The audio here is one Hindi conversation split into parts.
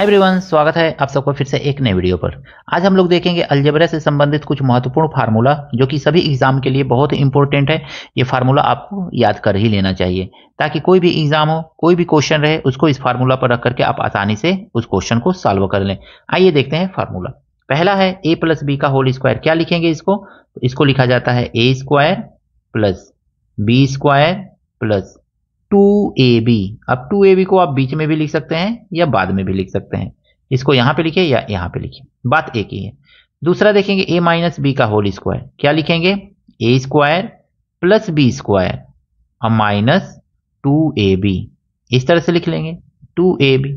एवरीवन स्वागत है आप सबको फिर से एक नए वीडियो पर आज हम लोग देखेंगे अलजबरा से संबंधित कुछ महत्वपूर्ण फार्मूला जो कि सभी एग्जाम के लिए बहुत इंपॉर्टेंट है ये फार्मूला आपको याद कर ही लेना चाहिए ताकि कोई भी एग्जाम हो कोई भी क्वेश्चन रहे उसको इस फार्मूला पर रख करके आप आसानी से उस क्वेश्चन को सॉल्व कर लें आइए देखते हैं फार्मूला पहला है ए प्लस बी का होल स्क्वायर क्या लिखेंगे इसको इसको लिखा जाता है A square plus B square plus two A B अब टू ए बी को आप बीच में भी लिख सकते हैं या बाद में भी लिख सकते हैं इसको यहां पे लिखिए या यहां पे लिखिए बात एक ही है दूसरा देखेंगे ए माइनस बी का होल स्क्वायर क्या लिखेंगे A square plus B square और माइनस टू ए बी इस तरह से लिख लेंगे टू ए बी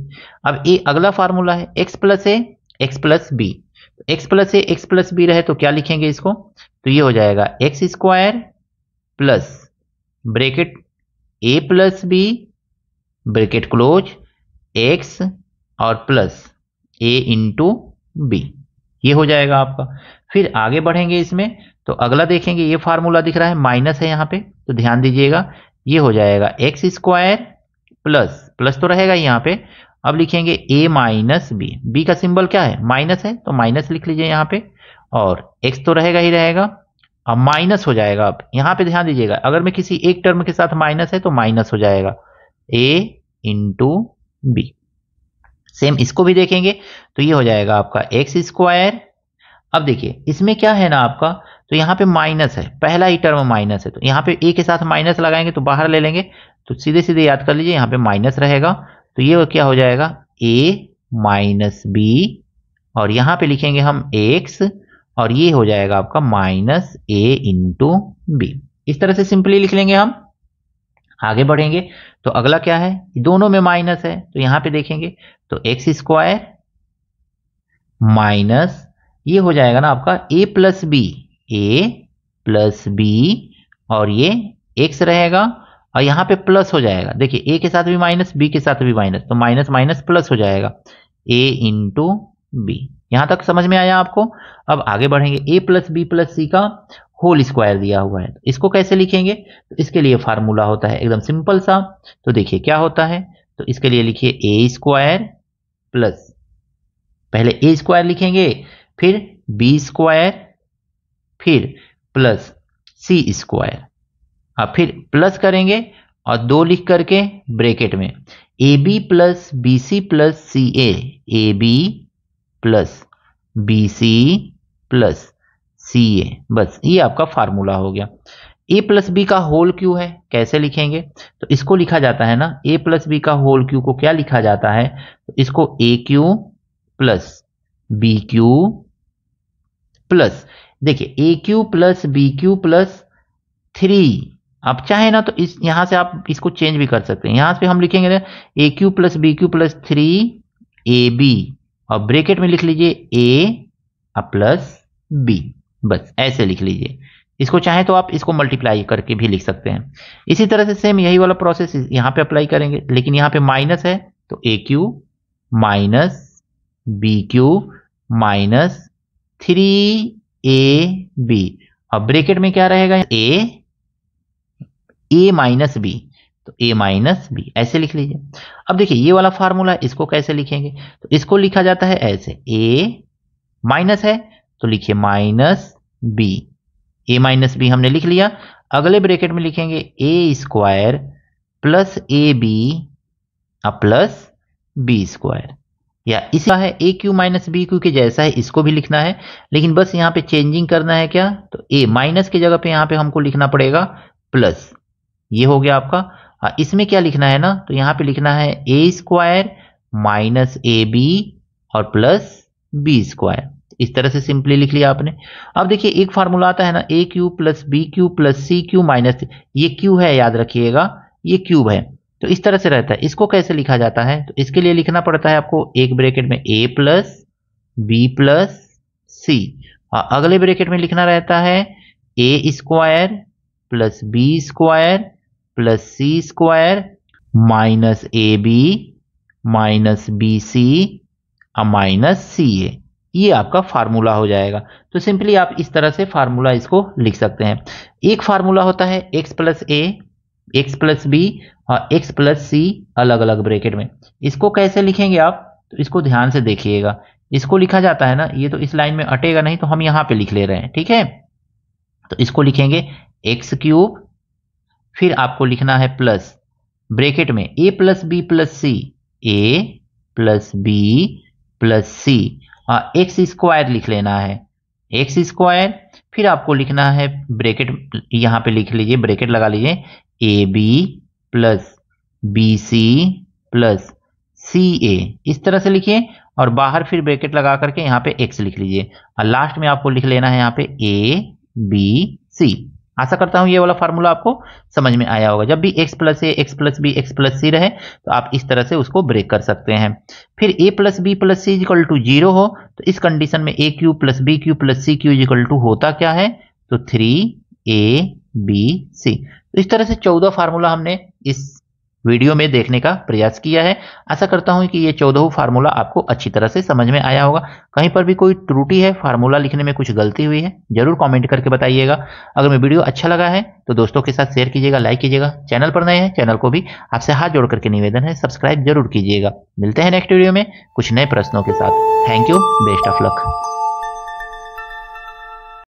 अब ए अगला फार्मूला है X plus A X plus B X plus A X plus B रहे तो क्या लिखेंगे इसको तो ये हो जाएगा X square plus bracket A plus B bracket close X और प्लस ए इंटू बी ये हो जाएगा आपका फिर आगे बढ़ेंगे इसमें तो अगला देखेंगे ये फार्मूला दिख रहा है माइनस है यहाँ पे तो ध्यान दीजिएगा ये हो जाएगा एक्स स्क्वायर प्लस प्लस तो रहेगा यहाँ पे अब लिखेंगे ए माइनस बी बी का सिंबल क्या है माइनस है तो माइनस लिख लीजिए यहाँ पे और एक्स तो रहेगा ही रहेगा माइनस हो जाएगा अब यहां पे ध्यान दीजिएगा अगर मैं किसी एक टर्म के साथ माइनस है तो माइनस हो जाएगा ए इंटू बी सेम इसको भी देखेंगे तो ये हो जाएगा आपका एक्स स्क्वायर अब देखिए इसमें क्या है ना आपका तो यहां पे माइनस है पहला ही टर्म माइनस है तो यहां पे ए के साथ माइनस लगाएंगे तो बाहर ले लेंगे तो सीधे सीधे याद कर लीजिए यहां पे माइनस रहेगा तो ये क्या हो जाएगा ए माइनस बी और यहां पे लिखेंगे हम एक्स और ये हो जाएगा आपका माइनस ए इंटू बी इस तरह से सिंपली लिख लेंगे हम आगे बढ़ेंगे तो अगला क्या है दोनों में माइनस है तो यहां पे देखेंगे तो एक्स स्क्वायर माइनस ये हो जाएगा ना आपका A plus B A plus B और ये एक्स रहेगा और यहां पे प्लस हो जाएगा देखिए ए के साथ भी माइनस बी के साथ भी माइनस तो माइनस माइनस प्लस हो जाएगा ए इंटू बी यहां तक समझ में आया आपको अब आगे बढ़ेंगे A plus B plus C का होल स्क्वायर दिया हुआ है इसको कैसे लिखेंगे तो इसके लिए फार्मूला होता है एकदम सिंपल सा तो देखिए क्या होता है तो इसके लिए लिखिए ए स्क्वायर प्लस पहले ए स्क्वायर लिखेंगे फिर बी स्क्वायर फिर प्लस सी स्क्वायर अब फिर प्लस करेंगे और दो लिख करके ब्रेकेट में A B plus B C plus C A A B plus B C plus C A बस ये आपका फार्मूला हो गया ए प्लस बी का होल क्यू है कैसे लिखेंगे तो इसको लिखा जाता है ना ए प्लस बी का होल क्यू को क्या लिखा जाता है तो इसको A cube plus B cube plus देखिए A cube plus B cube plus three आप चाहे ना तो इस यहां से आप इसको चेंज भी कर सकते हैं यहां से हम लिखेंगे ना A cube plus B cube plus three A B और ब्रेकेट में लिख लीजिए ए प्लस बी बस ऐसे लिख लीजिए इसको चाहे तो आप इसको मल्टीप्लाई करके भी लिख सकते हैं इसी तरह से सेम यही वाला प्रोसेस यहाँ पे अप्लाई करेंगे लेकिन यहाँ पे माइनस है तो A cube minus B cube minus three A B और ब्रेकेट में क्या रहेगा ए ए माइनस बी तो ए माइनस बी ऐसे लिख लीजिए अब देखिए ये वाला फार्मूला इसको कैसे लिखेंगे तो इसको लिखा जाता है ऐसे ए माइनस है तो लिखिए minus B A minus B हमने लिख लिया अगले ब्रेकेट में लिखेंगे A square plus A B plus B square या इसका है A cube minus B cube के जैसा है इसको भी लिखना है लेकिन बस यहाँ पे चेंजिंग करना है क्या तो ए माइनस के जगह पे यहाँ पे हमको लिखना पड़ेगा प्लस ये हो गया आपका हाँ, इसमें क्या लिखना है ना तो यहां पे लिखना है A square minus A B और प्लस बी स्क्वायर इस तरह से सिंपली लिख लिया आपने अब देखिए एक फार्मूला आता है ना A cube plus B cube plus C cube minus ये क्यू है याद रखिएगा ये क्यूब है तो इस तरह से रहता है इसको कैसे लिखा जाता है तो इसके लिए लिखना पड़ता है आपको एक ब्रेकेट में A plus B plus C और अगले ब्रेकेट में लिखना रहता है A square plus B square plus C square minus A B minus B C minus C A ये आपका फार्मूला हो जाएगा तो सिंपली आप इस तरह से फार्मूला इसको लिख सकते हैं एक फार्मूला होता है X plus A X plus B और एक्स प्लस सी अलग अलग ब्रैकेट में इसको कैसे लिखेंगे आप तो इसको ध्यान से देखिएगा इसको लिखा जाता है ना ये तो इस लाइन में अटेगा नहीं तो हम यहाँ पे लिख ले रहे हैं ठीक है तो इसको लिखेंगे एक्स क्यूब फिर आपको लिखना है प्लस ब्रेकेट में A plus B plus C A plus B plus C X square लिख लेना है एक्स स्क्वायर फिर आपको लिखना है ब्रेकेट यहाँ पे लिख लीजिए ब्रेकेट लगा लीजिए A B plus B C plus C A इस तरह से लिखिए और बाहर फिर ब्रेकेट लगा करके यहाँ पे एक्स लिख लीजिए और लास्ट में आपको लिख लेना है यहाँ पे ए बी सी आशा करता हूँ ये वाला फार्मूला आपको समझ में आया होगा जब भी x plus A X plus B X plus C रहे तो आप इस तरह से उसको ब्रेक कर सकते हैं फिर a plus B plus C equal to zero हो तो इस कंडीशन में A cube plus B cube plus C cube equal to होता क्या है तो थ्री ए बी सी इस तरह से चौदह फार्मूला हमने इस वीडियो में देखने का प्रयास किया है आशा करता हूँ कि ये चौदह फार्मूला आपको अच्छी तरह से समझ में आया होगा कहीं पर भी कोई त्रुटि है फार्मूला लिखने में कुछ गलती हुई है जरूर कमेंट करके बताइएगा अगर मैं वीडियो अच्छा लगा है तो दोस्तों के साथ शेयर कीजिएगा लाइक कीजिएगा चैनल पर नए हैं चैनल को भी आपसे हाथ जोड़ करके निवेदन है सब्सक्राइब जरूर कीजिएगा मिलते हैं नेक्स्ट वीडियो में कुछ नए प्रश्नों के साथ thank you best of luck